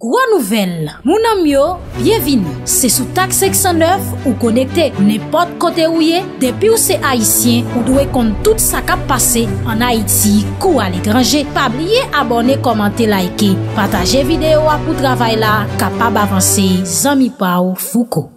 Gwa nouvel, mounan myo, bienvin, se sou tak 609 ou konekte nepot kote ouye, depi ou se Haitien ou dwe kont tout sa kap pase an Haiti kou alekranje, pa blye abone, komante, laike, pataje videyo apou travay la, kapab avanse, zami pa ou fouko.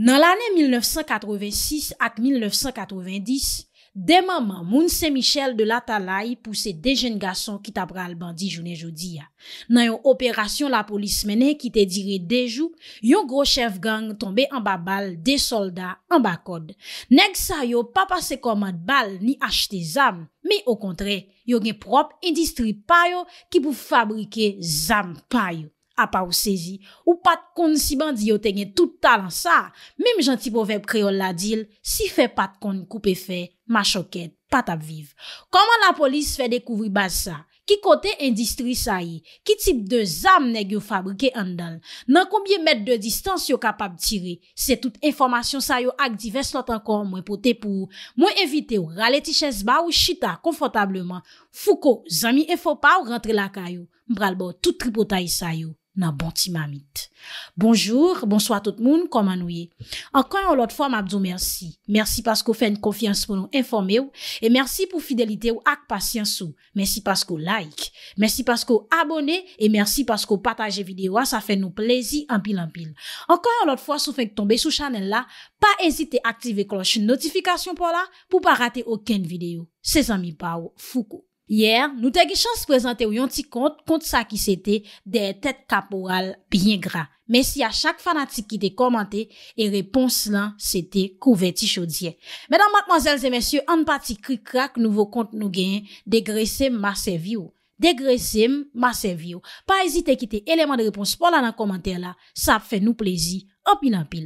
Nan l'anè 1986 at 1990, De maman, moun se michel de la talay pou se dejen gason ki tabral bandi jounen jodi ya. Nan yon operasyon la polis mene ki te dire dejou, yon gro chef gang tombe an ba bal de soldat an ba kod. Neg sa yo pa pase komad bal ni achte zam, mi o kontre, yon gen prop industri payo ki pou fabrike zam payo. A pa ou sezi, ou pat kon si bandi yo tenye tout talan sa, mime janti po vep kreol la dil, si fe pat kon koupe fey, Ma choket, pat ap viv. Koman la polis fe dekouvri ba sa? Ki kote endistri sa yi? Ki tip de zam neg yo fabrike andal? Nan koumye met de distans yo kapap tire? Se tout informasyon sa yo ak divers notan kon, mwen pote pou ou. Mwen evite ou rale tiches ba ou chita konfotableman. Fou ko, zami e fo pa ou rentre la kayo. Mbral bo, tout tripotay sa yo. nan bonti mamit. Bonjour, bonsoit tout moun, komanouye. Ankan yon lot fwa, mabzou mersi. Mersi paskou fèn konfians pou nou informe ou, e mersi pou fidelite ou ak pasyans ou. Mersi paskou like, mersi paskou abone, e mersi paskou pataje videwa, sa fè nou plezi anpil anpil. Ankan yon lot fwa, sou fèk tombe sou chanel la, pa ezite aktive kloche notifikasyon pou la, pou pa rate oken videyo. Se zami pa ou, fouk ou. Yer, nou te gi chans prezante ou yon ti kont, kont sa ki se te de tet kaporal bin gra. Men si a chak fanatik ki te komante, e repons lan se te kouveti chodye. Menan matmazelze mensyo, an pati krik krak nouvo kont nou gen, degresim ma se vyo. Degresim ma se vyo. Pa ezite ki te eleman de repons pola nan komante la, sa fe nou plezi. Anpil anpil,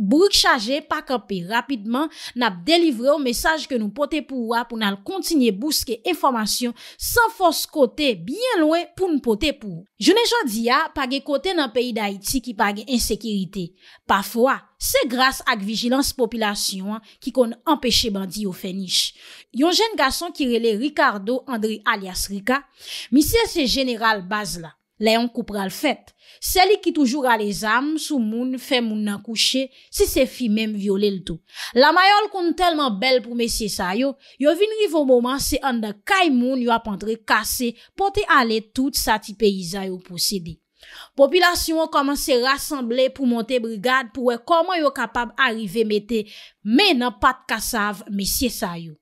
Bourouk Chagé pak anpil rapidman nap delivre ou mesaj ke nou pote pou ou a pou nan kontinye bouske informasyon san fos kote byen loue pou nou pote pou ou. Jounen chan di a, page kote nan peyi d'Haïti ki page insekirité. Pafwa, se grase ak vigilans popilasyon ki kon empèche bandi ou fenich. Yon jen gason ki rele Ricardo André alias Rika, misye se jeneral baz la. Lè yon koup ral fèt. Sè li ki toujou ral ezam, sou moun fè moun nan kouchè, se se fi mèm viole l'tou. La mayol koun telman bel pou mesye sa yo, yo vin riv o mouman se an da kay moun yo apantre kase pote ale tout sa ti peyizay yo posede. Popilasyon wò komanse rassemble pou monte brigade pou wè koman yo kapab arrive metè mè nan pat kasav mesye sa yo.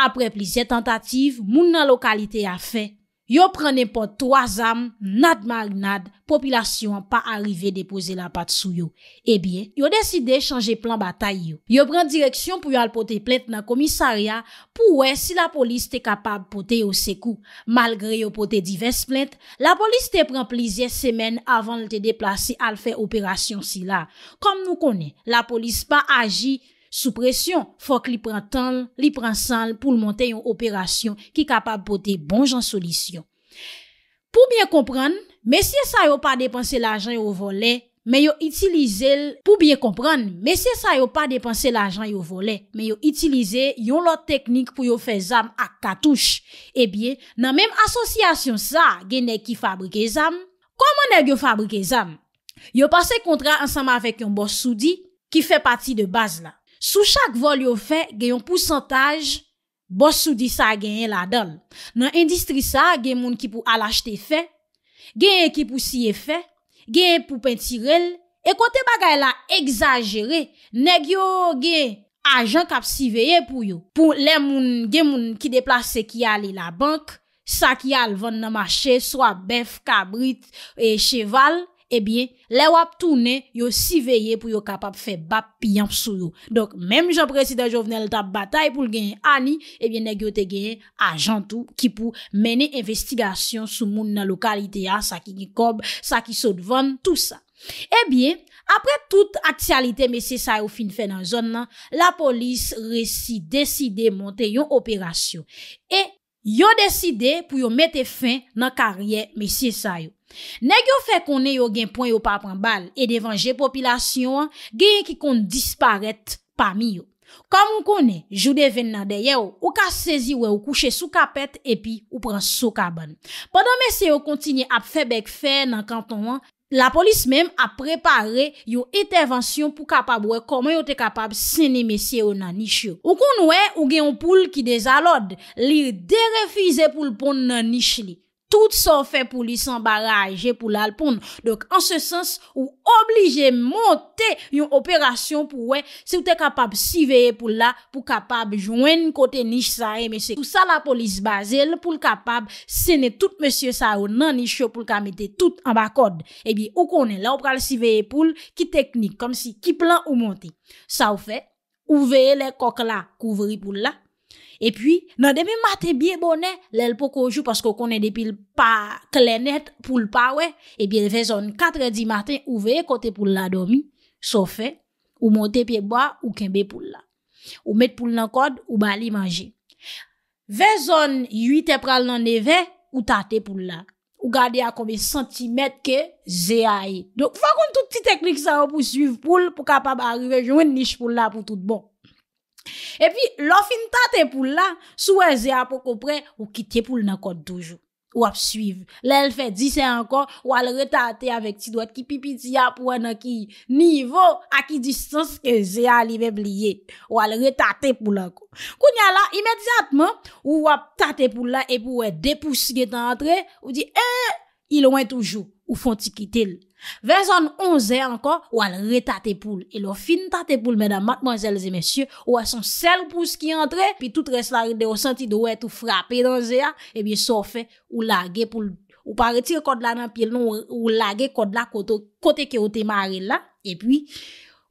Apre plize tentative, moun nan lokalite ya fè. Yo prene pot 3 am, nad mar nad, populasyon pa arrive depose la pat sou yo. Ebyen, eh yo deside chanje plan batay yo. Yo pren direksyon pou yo al pote plente nan komisarya pou we si la polis te kapab pote yo sekou. Malgre yo pote diverse plente, la polis te pren plizye semen avan l te deplase al fe operasyon si la. Kom nou kone, la polis pa aji Sou presyon, fòk li pran tanl, li pran sanl pou l montè yon operasyon ki kapab potè bon jan solisyon. Pou bie kompran, mè se sa yo pa depanse l'ajan yo volè, mè yo itilize l'on lot teknik pou yo fè zam ak katouche. E bie nan mèm asosyasyon sa genè ki fabrike zam, komanè yo fabrike zam? Yo pase kontra ansama avèk yon boss soudi ki fè pati de baz la. Sou chak vol yo fe, gen yon pousantaj, bosou di sa gen yon la don. Nan endistri sa, gen moun ki pou alachte fe, gen yon ki pou siye fe, gen yon pou pentirel, e kote bagay la egzajere, negyo gen ajan kap siveye pou yo. Po lè moun gen moun ki deplase ki yal la bank, sa ki yal van nan mache, soa bef, kabrit, e cheval, ebyen, eh le wap toune yo si veye pou yo kapap fe bap piyamp sou yo. Dok, menm jou preside jovenel tap batay pou l genye ani, ebyen, eh ne gyo te genye ajantou ki pou mene investigasyon sou moun nan lokalite ya, sa ki ki kob, sa ki sou dvan, tout sa. Ebyen, eh apre tout aksyalite mesye sa yo fin fe nan zon nan, la polis resi deside monte yon operasyon. E, yon deside pou yo mette fin nan karye mesye sa yo. Ne gyo fe konen yo gen pon yo pa pran bal e devanje popilasyon, gen yon ki kon disparet pa mi yo. Kamon konen, jode ven nan deye yo, ou ka sezi we ou kouche sou kapet epi ou pran sou kaban. Padan mesye yo kontine ap febek fe nan kantonman, la polis mem ap prepare yo etevansyon pou kapab we koman yo te kapab sene mesye yo nan nishyo. Ou konen we, ou gen yon poul ki dezalod, li derefize poul pon nan nishli. Tout sa ou fe pou li san baraje pou la alponde. Dok an se sens ou oblige monte yon operasyon pou we. Se ou te kapab si veye pou la pou kapab jwen kote nish sa e. Se ou sa la polis bazel pou l kapab sene tout monsie sa ou nan nish yo pou l ka mette tout an bakode. Ebi ou konen la ou pral si veye pou l ki teknik kom si ki plan ou monte. Sa ou fe ou veye le kok la kouvri pou l la. E pi, nan deme maten biye bonen, lèl pou koujou paskou konen depil pa klenet pou l'pawè, e biye vezon katredi maten ou veye kote pou l'adomi, sofe, ou monte piye bwa ou kembe pou l'a. Ou met pou l'nankod ou bali manje. Vezon yu te pral nan neve ou tate pou l'a. Ou gade a kome sentimet ke ze a e. Donk fwa kon tout ti teknik sa ou pou suiv pou l pou kapab a rive jwen nish pou l'a pou tout bonk. E pi, lo fin tate pou la, sou wè zè a pou kopren ou kite pou l nan kote toujou, wè ap suiv. Lè l fè disè ankon, wè al retate avèk ti doit ki pipi ti ap wè nan ki nivou a ki distans ke zè a libe bliye, wè al retate pou la kou. Kou nya la, imedjatman, wè ap tate pou la e pou wè depouske tan tre, wè di, e, eh, il wè toujou, ou fon ti kite lè. Vezon onze ankon, ou al re tate poule E lo fin tate poule, medan matman zelze mesye Ou asan sel pouz ki entre Pi tout res la ride, ou senti de ou etou frape Dan ze a, e eh bi sofe Ou la ge poule, ou pare tire kod la nan Pi el non, ou la ge kod la Kote kote ke o temare la E pi,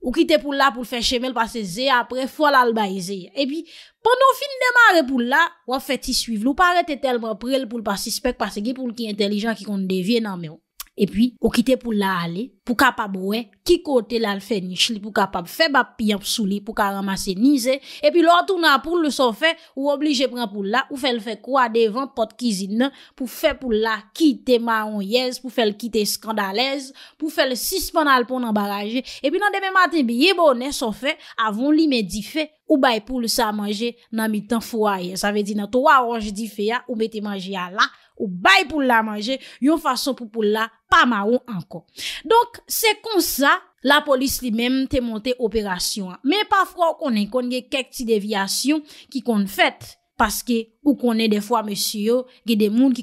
ou kite poule la poule fe chemel Pase ze a apre, fol al baye ze E pi, pando fin demare poule la Ou an fe ti suive, lou pare te tel Mwen prele poule pasi spek, pase ge poule ki Intelijan ki kon devine anme ou E pi, ou kite pou la ale, pou kapab wè, ki kote la l fè ni chli, pou kapab fè bap pi ap sou li, pou ka ramase ni zè. E pi lò, tou nan pou l sou fè, ou oblije pran pou la, ou fè l fè kwa devan pot kizine, pou fè pou la kite ma on yez, pou fè l kite skandalez, pou fè l sisman alpon an baraje. E pi nan demè maten bi, ye bonè sou fè, avon li men di fè, ou bay pou l sa manje nan mi tan fwa yez. Sa ve di nan, towa waj di fè ya, ou meti manje ya la. Ou bay pou la manje, yon fason pou pou la pa maron ankon. Donk, se kon sa, la polis li menm te monte operasyon an. Men pafwa ou konen kon gen kek ti devyasyon ki kon fet. Paske ou konen defwa monsiyo, gen de moun ki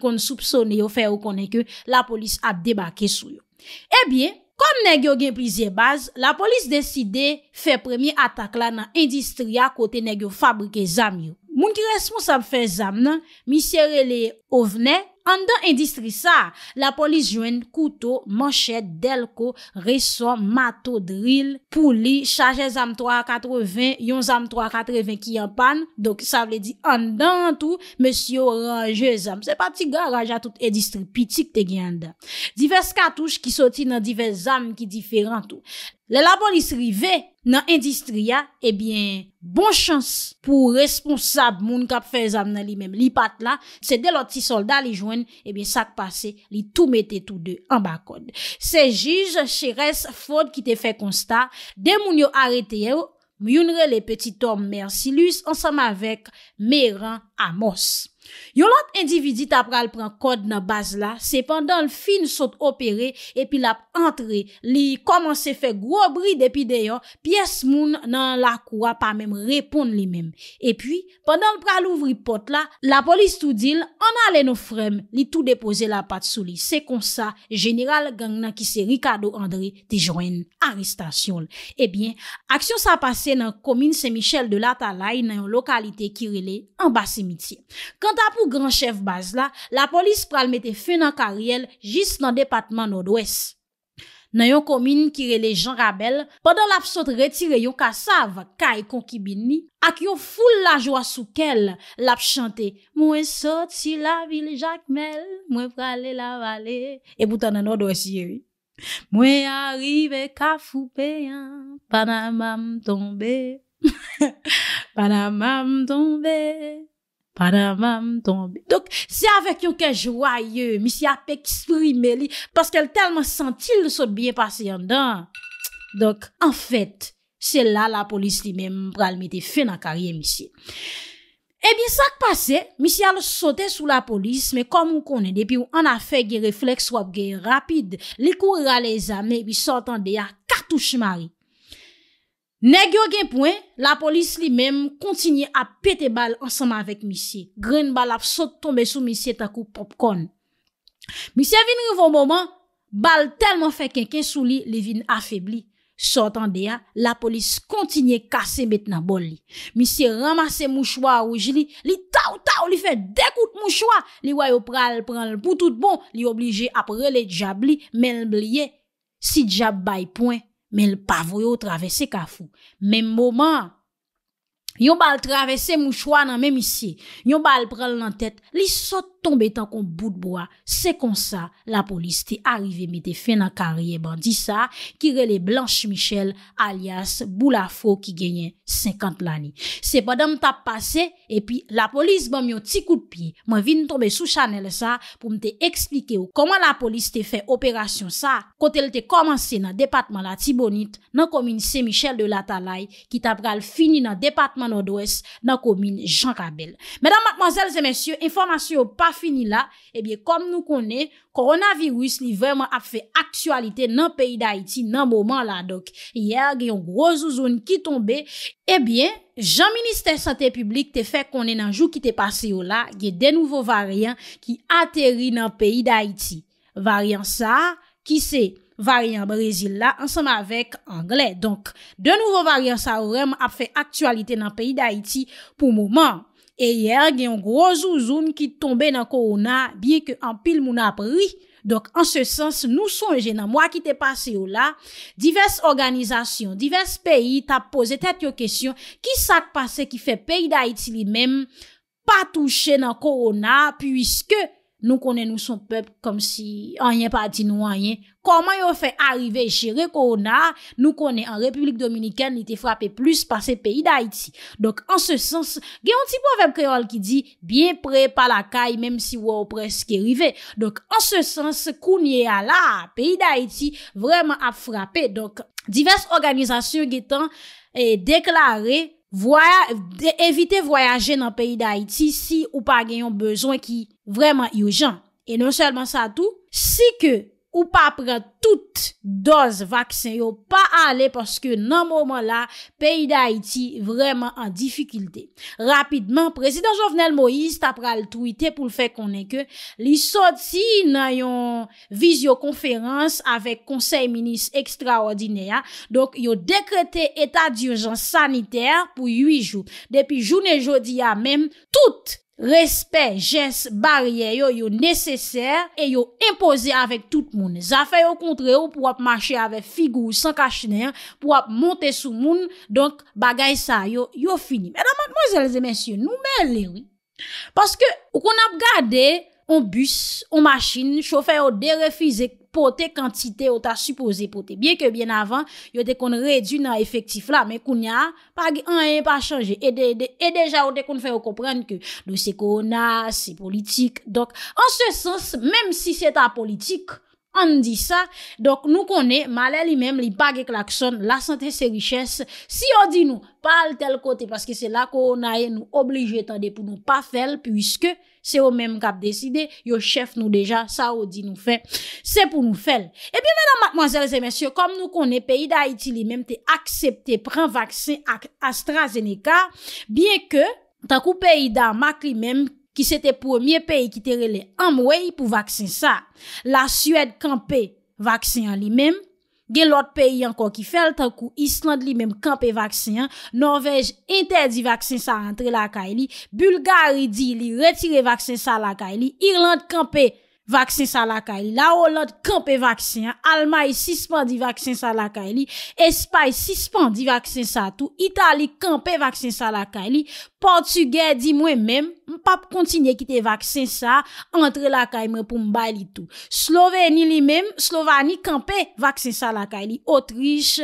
kon soupsone yo fe ou konen ke la polis ap debake sou yo. E bien, kon negyo gen plize baz, la polis deside fe premi atak la nan endistria kote negyo fabrike zamyo. Moun ki respons ap fe zam nan, mi sere le ovne, an dan endistri sa. La polis jwen, kouto, manchet, delko, reson, mato, dril, pouli, chaje zam 380, yon zam 380 ki yon pan. Dok sa vle di an dan an tou, monsi oranje zam. Se pati garanja tout endistri, pitik te gyan dan. Diverse katouj ki soti nan diverse zam ki diferan tou. Le la polis rivey. Nan endistria, ebyen eh bon chans pou responsab moun kap fe zamnen li mem li pat la, se de loti solda li jwen, ebyen eh sak pase li tou mette tou de an bakon. Se jiz cheres foud ki te fe konsta, de moun yo arete yo, myounre le peti tom mersilus ansam avek meran amos. Yon lot individi tap pral pran kod nan baz la, se pandan l fin sot operè epi lap antre li koman se fe grobri depi deyon, pi es moun nan la kwa pa mem repon li mem. Epi, pandan l pral ouvri pot la, la polis tout dil, an ale nou frem li tout depose la pat sou li. Se konsa, general gang nan ki se Ricardo André di joen aristasyon. Ebyen, aksyon sa pase nan komine Saint-Michel de la Talaye nan yon lokalite kirele en basi miti. Ta pou granchef baz la, la polis pral mette fe nan karyel jist nan depatman nodwes. Nan yon komine kire le jan rabel, padan lap sot retire yon kasav, kaj kon kibini, ak yon foul la jwa soukel, lap chante, Mwen sot si la vil jakmel, mwen pral le la vale, e boutan nan nodwes yi. Mwen arive ka foupe, panam am tombe, panam am tombe, Pada mam tombe. Dok, se avek yon ke jwaye, misi ap eksprime li, paske el telman sentil le sot biye pase yon dan. Dok, an fèt, se la la polis li menm pral mi te fè nan karye misi. E bi, sak pase, misi al sote sou la polis, me kom ou konen depi ou an a fè gye refleks wap gye rapide, li kou rale zame bi sotan de ya kartouche mari. Negyo genpwen, la polis li menm kontinye ap pete bal ansanman vek misye. Gren bal ap sot tombe sou misye takou popkon. Misye vin rivo moman, bal telman fe kenken sou li li vin afebli. Sotan deya, la polis kontinye kase metna bol li. Misye ramase mouchwa ouj li, li tau tau li fe dekout mouchwa. Li wayo pral pral pou tout bon, li oblije ap rele djab li menm liye si djab baypwen. men pa voyo travese ka fou. Men mouman, Yon bal travesse mou chwa nan men misye. Yon bal pral nan tet. Li sot tombe tan kon bout bo a. Se kon sa, la polis te arrive mi te fe nan kariye ban di sa ki rele Blanche Michel alias Boulafo ki genye 50 lani. Se pa dam tap pase, epi la polis ban myon ti koupi. Man vin tombe sou chanel sa pou mte explike ou koman la polis te fe operasyon sa kote l te komanse nan depatman la tibonit nan komini se Michel de Latalay ki tap pral fini nan depatman nan komine Jean Rabel. Mèdam, matmazèl, zè mèsyò, informasyon yon pa fini la, ebyè, kom nou konè, koronavirus li vèman ap fè aksualite nan peyi da Haiti nan mouman la, dok, yè, yon grozou zoun ki tombe, ebyè, eh jan Ministè Santè Publik te fè konè nan jou ki te pase yon la, yè denouve variant ki atèri nan peyi da Haiti. Variant sa, ki se? Varyan Brezil la, ansem avek Angle. Donk, de nouvo varyan sa ou rem ap fe aktualite nan peyi da iti pou mouman. E yer, gen yon grozouzoun ki tombe nan korona, biye ke an pil moun ap ri. Donk, an se sens, nou sonje nan mwa ki te pase ou la, divers organizasyon, divers peyi, ta pose tet yo kesyon, ki sa te pase ki fe peyi da iti li mem, pa touche nan korona, puisque, Nou konen nou son pep kom si anyen pa ati nou anyen. Koman yo fè arive che re korona, nou konen an Republik Dominikane nite frapè plus pa se peyi d'Haïti. Dok an se sens, gen yon tipou avèm kreol ki di, bien pre pa la kaj mèm si wè ou preske rive. Dok an se sens, kounye ala, peyi d'Haïti vreman ap frapè. Dok, divers organizasyon gen tan deklarè, Evite voyaje nan peyi da Haiti si ou pa genyon bezwen ki vreman yo jan. E non selman sa tou, si ke... ou pa pre tout dose vaksin yo pa ale, paske nan mouman la, peyi da Haiti vreman an difikilte. Rapidman, Prezident Jovenel Moïse tapra l'tuite pou l'fe konen ke, li soti nan yon vizyo konferans avek konsey minis ekstraordine ya, donk yo dekrete etat d'yon jan saniter pou 8 jou. Depi joune jodi ya, mèm tout! Respe, jens, barye yo yo neseser E yo impose avèk tout moun Zafè yo kontre yo pou ap mache avèk figou, san kachner Pou ap monte sou moun Donk bagay sa yo, yo fini Mè dan madmozèlze mensyen, nou mè lèri Paske ou kon ap gade On bus, on machine, chofè yo derefize kou pote kantite ou ta supose pote. Bien ke bien avan, yo de kon redu nan efektif la, men koun ya, pa ge an e pa chanje, e, e deja ou de kon fè ou komprende ke nou se kon a, se politik. Dok, an se sens, menm si se ta politik, An di sa, dok nou konè, malè li mèm li bagè klakson, la santé se richès. Si yo di nou, pa al tel kote, paske se la koronayen nou oblige tande pou nou pa fel, pwiske se yo mèm kap deside, yo chef nou deja, sa yo di nou fe, se pou nou fel. Ebyen, mèdam, mwazèlzè, mèsyò, kom nou konè, peyi da Haiti li mèm te akseptè, pren vaksin AstraZeneca, byen ke, takou peyi da Makri mèm, Ki sete pwemye peyi ki terele amwey pou vaksin sa. La Suèd kampe vaksin li mèm. Gen lot peyi anko ki fel. Takou Island li mèm kampe vaksin an. Norvej entè di vaksin sa rentre la ka ili. Bulgari di li retire vaksin sa la ka ili. Irland kampe vaksin sa. vaksin sa lakay li. La ou lot, kampe vaksin. Alma yi sispandi vaksin sa lakay li. Espay sispandi vaksin sa tou. Itali kampe vaksin sa lakay li. Portugè di mwen men, m pap kontinye kite vaksin sa, entre lakay men pou m bay li tou. Sloveni li men, Slovani kampe vaksin sa lakay li. Otriş,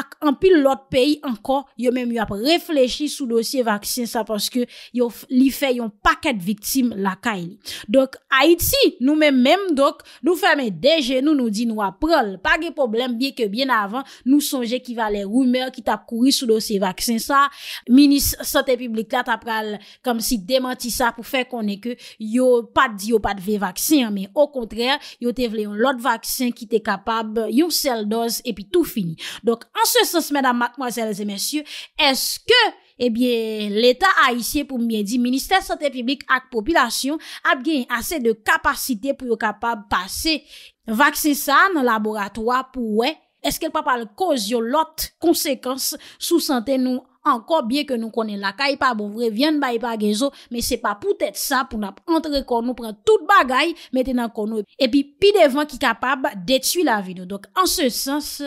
ak anpil lot peyi, anko, yo men mi ap reflechi sou dosye vaksin sa porske yo li feyon paket viktim lakay li. Dok, Haiti, nou, Nou men menm dok nou fèmè deje nou nou di nou aprol. Pagè problem biè ke bien avan nou sonje ki va lè rumeur ki tap kouri sou do se vaksin sa. Minis sante publik la tap pral kom si demanti sa pou fè konè ke yo pat di yo pat ve vaksin. Men o kontrè yo te vle yon lot vaksin ki te kapab yon sel doz epi tou fini. Dok an se sens mèdame, madmoazèles et mèsyè, eske... e bie l'Etat a isye pou mbien di, Ministèr Santèpibik ak Popilasyon ap gen asè de kapasite pou yo kapab pase vaksè sa nan laboratoa pou we, eske l pa pal koz yo lot konsekans sou santè nou anko bie ke nou konen la kaipa e bon vre vyen ba ipa e gen zo, men se pa pou tèt sa pou nap antre kon nou pren tout bagay metè nan kon nou. E pi pi devan ki kapab detui la vide. Donc en se sens,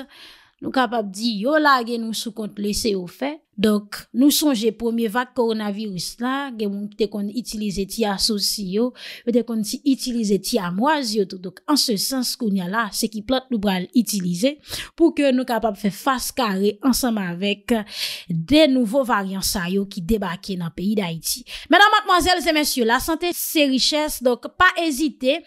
nou kapab di yo la gen nou sou kont lese yo fè, Dok, nou sonje pwemye vak koronavirus la gen moun pwete kon itilize ti a sosiyo pwete kon ti itilize ti a mwaz yo Dok, an se sens koun ya la se ki plat nou bral itilize pou ke nou kapap fe faskare ansanman vek de nouvo varian sa yo ki debake nan peyi da iti Menan matmazel, zemensyo la sante se riches Dok, pa ezite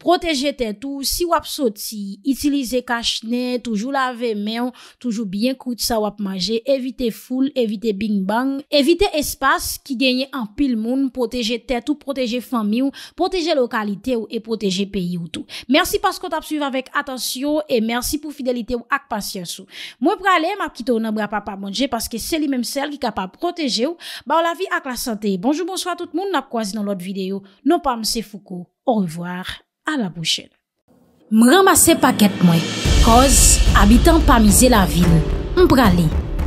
proteje ten tou si wap soti itilize kachne toujou lave men toujou byen kout sa wap maje evite foul evite bing-bang, evite espas ki genye an pil moun, proteje tet ou proteje fami ou, proteje lokalite ou, e proteje peyi ou tou. Mersi paskot ap suyve avek atansyo e mersi pou fidelite ou ak pasyansou. Mwen pralè, map kitou nan bra pa pa mounje, paske seli menm sel ki ka pa proteje ou, ba ou la vi ak la sante. Bonjou, bonsoy a tout moun, nap kwa zi nan lot videyo. Non pa mse foukou. Au revoir. A la bouchel. M ramase paket mwen. Koz, abitan pa mize la vil. M pralè.